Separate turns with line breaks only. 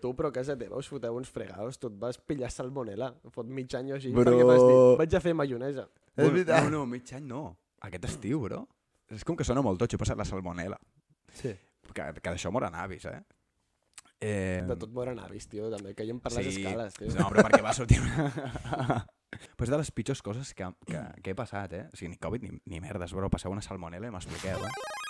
tu, però a casa teva us foteu uns fregaos, tu et vas pillar salmonella, fot mig any o així, bro... perquè
vas dir, vaig a fer maionesa. És veritat. No, no, mig any no.
Aquest estiu, bro. És com que sona molt tot, he passa la salmonella. Sí. Que, que d'això moren avis, eh? Eh... De
tot moren avis, tio, també, hem per sí. les escales, tio. No, però perquè va sortir...
pues de les pitjors coses que, que, que he passat, eh? O sigui, ni Covid ni, ni merdes, bro. Passeu una salmonella i m'expliqueu,
eh?